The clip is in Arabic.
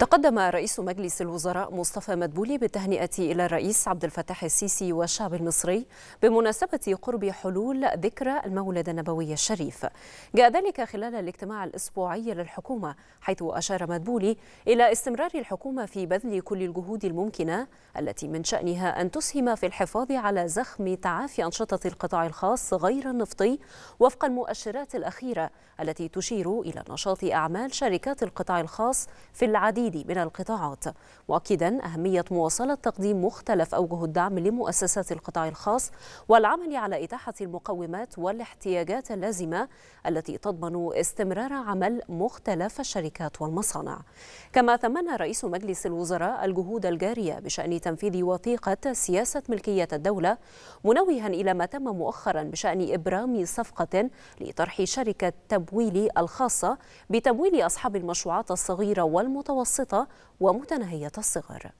تقدم رئيس مجلس الوزراء مصطفى مدبولي بالتهنئة إلى الرئيس عبد الفتاح السيسي والشعب المصري بمناسبة قرب حلول ذكرى المولد النبوي الشريف جاء ذلك خلال الاجتماع الأسبوعي للحكومة حيث أشار مدبولي إلى استمرار الحكومة في بذل كل الجهود الممكنة التي من شأنها أن تسهم في الحفاظ على زخم تعافي أنشطة القطاع الخاص غير النفطي وفق المؤشرات الأخيرة التي تشير إلى نشاط أعمال شركات القطاع الخاص في العديد العديد من القطاعات مؤكدا أهمية مواصلة تقديم مختلف أوجه الدعم لمؤسسات القطاع الخاص والعمل على إتاحة المقومات والاحتياجات اللازمة التي تضمن استمرار عمل مختلف الشركات والمصانع كما ثمن رئيس مجلس الوزراء الجهود الجارية بشأن تنفيذ وثيقة سياسة ملكية الدولة منوها إلى ما تم مؤخرا بشأن إبرام صفقة لطرح شركة تمويل الخاصة بتمويل أصحاب المشروعات الصغيرة والمتوسطة متوسطة ومتناهية الصغر